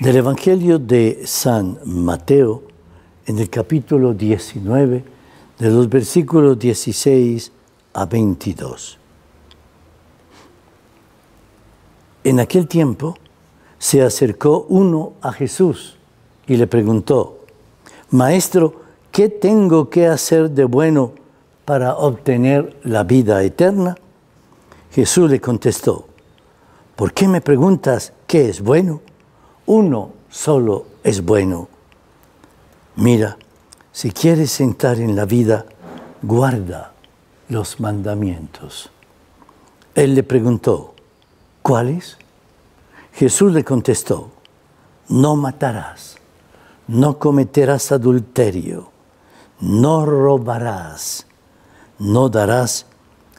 Del Evangelio de San Mateo, en el capítulo 19, de los versículos 16 a 22. En aquel tiempo se acercó uno a Jesús y le preguntó, Maestro, ¿qué tengo que hacer de bueno para obtener la vida eterna? Jesús le contestó, ¿por qué me preguntas qué es bueno? uno solo es bueno. Mira, si quieres entrar en la vida, guarda los mandamientos. Él le preguntó, ¿cuáles? Jesús le contestó, no matarás, no cometerás adulterio, no robarás, no darás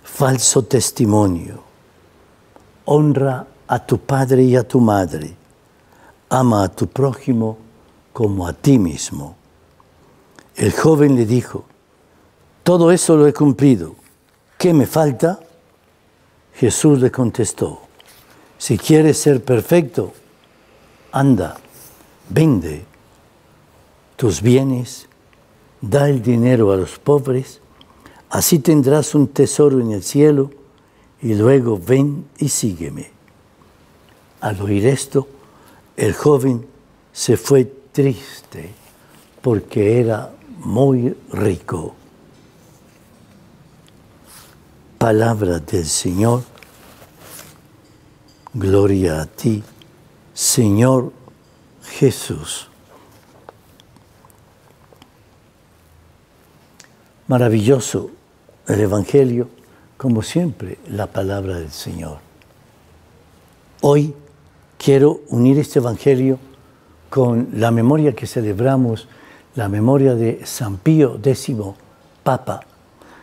falso testimonio, honra a tu padre y a tu madre ama a tu prójimo como a ti mismo. El joven le dijo, todo eso lo he cumplido, ¿qué me falta? Jesús le contestó, si quieres ser perfecto, anda, vende tus bienes, da el dinero a los pobres, así tendrás un tesoro en el cielo, y luego ven y sígueme. Al oír esto, el joven se fue triste porque era muy rico. Palabra del Señor. Gloria a ti, Señor Jesús. Maravilloso el Evangelio, como siempre, la palabra del Señor. Hoy quiero unir este Evangelio con la memoria que celebramos, la memoria de San Pío X, Papa,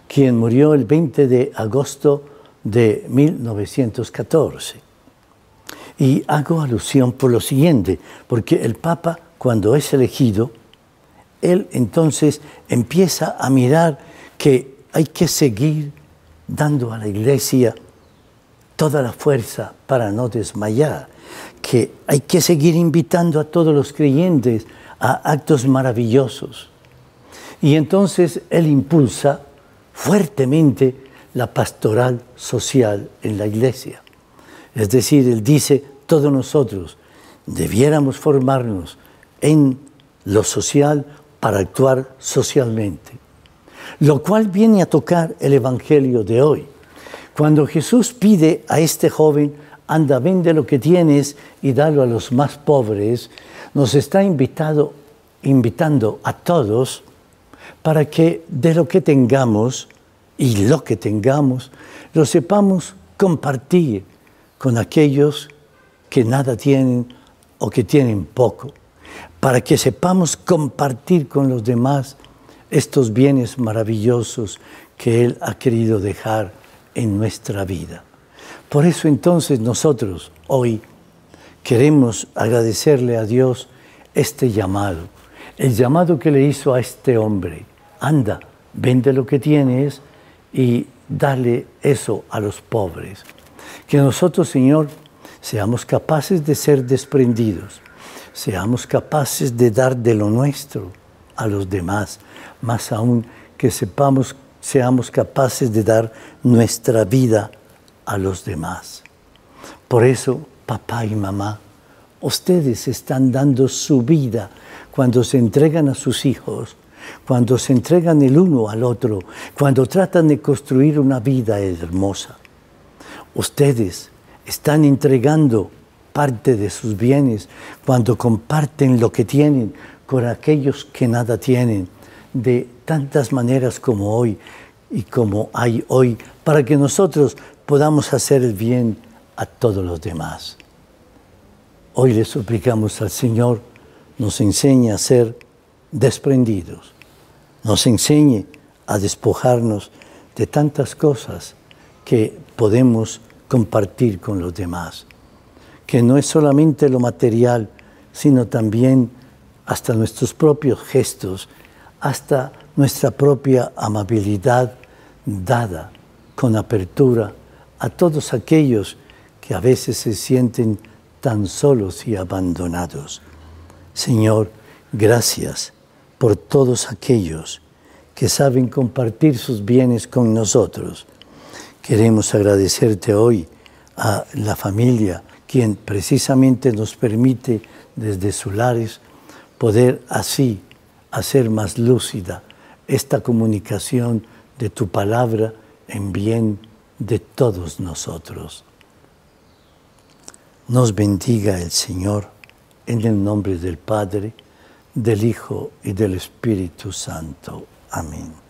quien murió el 20 de agosto de 1914. Y hago alusión por lo siguiente, porque el Papa, cuando es elegido, él entonces empieza a mirar que hay que seguir dando a la iglesia toda la fuerza para no desmayar, que hay que seguir invitando a todos los creyentes a actos maravillosos. Y entonces Él impulsa fuertemente la pastoral social en la iglesia. Es decir, Él dice, todos nosotros debiéramos formarnos en lo social para actuar socialmente, lo cual viene a tocar el Evangelio de hoy. Cuando Jesús pide a este joven, anda, vende lo que tienes y dalo a los más pobres, nos está invitado, invitando a todos para que de lo que tengamos y lo que tengamos, lo sepamos compartir con aquellos que nada tienen o que tienen poco, para que sepamos compartir con los demás estos bienes maravillosos que Él ha querido dejar en nuestra vida. Por eso entonces nosotros hoy queremos agradecerle a Dios este llamado, el llamado que le hizo a este hombre. Anda, vende lo que tienes y dale eso a los pobres. Que nosotros, Señor, seamos capaces de ser desprendidos, seamos capaces de dar de lo nuestro a los demás, más aún que sepamos seamos capaces de dar nuestra vida a los demás. Por eso, papá y mamá, ustedes están dando su vida cuando se entregan a sus hijos, cuando se entregan el uno al otro, cuando tratan de construir una vida hermosa. Ustedes están entregando parte de sus bienes cuando comparten lo que tienen con aquellos que nada tienen de tantas maneras como hoy y como hay hoy, para que nosotros podamos hacer el bien a todos los demás. Hoy le suplicamos al Señor, nos enseñe a ser desprendidos, nos enseñe a despojarnos de tantas cosas que podemos compartir con los demás, que no es solamente lo material, sino también hasta nuestros propios gestos hasta nuestra propia amabilidad dada con apertura a todos aquellos que a veces se sienten tan solos y abandonados. Señor, gracias por todos aquellos que saben compartir sus bienes con nosotros. Queremos agradecerte hoy a la familia, quien precisamente nos permite desde sus lares poder así hacer más lúcida esta comunicación de tu palabra en bien de todos nosotros. Nos bendiga el Señor en el nombre del Padre, del Hijo y del Espíritu Santo. Amén.